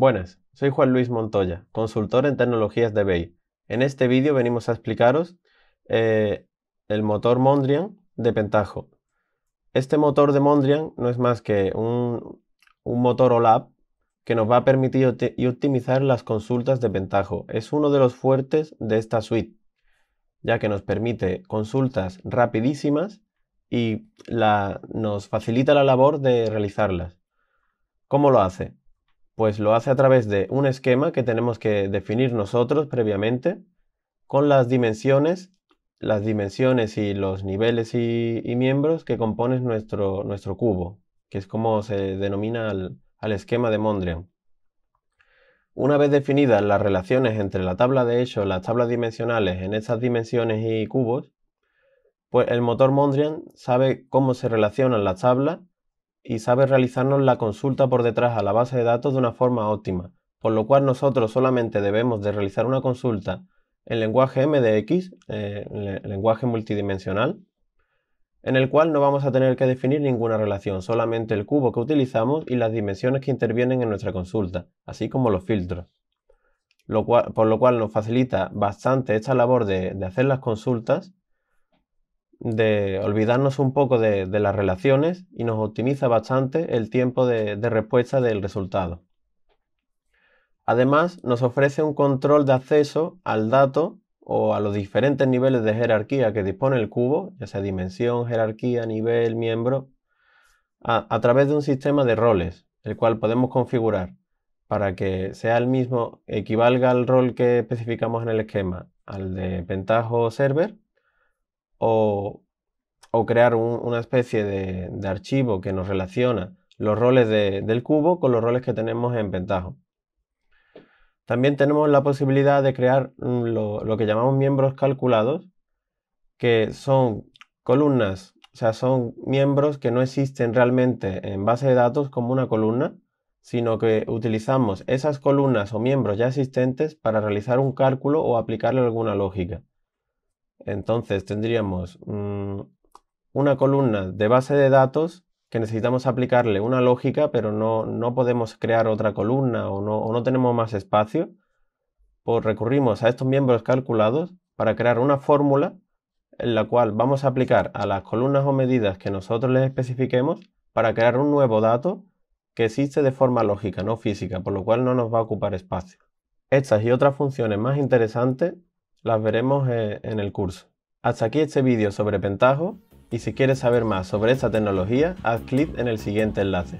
Buenas, soy Juan Luis Montoya, consultor en tecnologías de bay En este vídeo venimos a explicaros eh, el motor Mondrian de Pentajo. Este motor de Mondrian no es más que un, motor OLAP que nos va a permitir optimizar las consultas de Pentajo. Es uno de los fuertes de esta suite, ya que nos permite consultas rapidísimas y la, nos facilita la labor de realizarlas. ¿Cómo lo hace? Pues lo hace a través de un esquema que tenemos que definir nosotros previamente con las dimensiones, las dimensiones y los niveles y, miembros que componen nuestro, nuestro cubo, que es como se denomina al, esquema de Mondrian. Una vez definidas las relaciones entre la tabla de hechos, las tablas dimensionales en esas dimensiones y cubos, pues el motor Mondrian sabe cómo se relacionan las tablas y sabe realizarnos la consulta por detrás a la base de datos de una forma óptima, por lo cual nosotros solamente debemos de realizar una consulta en lenguaje MDX, eh, lenguaje multidimensional, en el cual no vamos a tener que definir ninguna relación, solamente el cubo que utilizamos y las dimensiones que intervienen en nuestra consulta, así como los filtros. por lo cual nos facilita bastante esta labor de hacer las consultas de olvidarnos un poco de, las relaciones y nos optimiza bastante el tiempo de, respuesta del resultado. Además, nos ofrece un control de acceso al dato o a los diferentes niveles de jerarquía que dispone el cubo, ya sea dimensión, jerarquía, nivel, miembro, a, través de un sistema de roles, el cual podemos configurar para que sea el mismo, equivalga al rol que especificamos en el esquema, al de Pentaho Server, o, crear una especie de, archivo que nos relaciona los roles del cubo con los roles que tenemos en Pentaho. También tenemos la posibilidad de crear mm, lo, lo que llamamos miembros calculados, que son columnas, o sea, son miembros que no existen realmente en base de datos como una columna, sino que utilizamos esas columnas o miembros ya existentes para realizar un cálculo o aplicarle alguna lógica. Entonces tendríamos mm, una columna de base de datos que necesitamos aplicarle una lógica, pero no, podemos crear otra columna o no, o no, tenemos más espacio, pues recurrimos a estos miembros calculados para crear una fórmula en la cual vamos a aplicar a las columnas o medidas que nosotros les especifiquemos para crear un nuevo dato que existe de forma lógica, no física, por lo cual no nos va a ocupar espacio. Estas y otras funciones más interesantes las veremos eh, en el curso. Hasta aquí este vídeo sobre Pentaho y si quieres saber más sobre esta tecnología, haz clic en el siguiente enlace.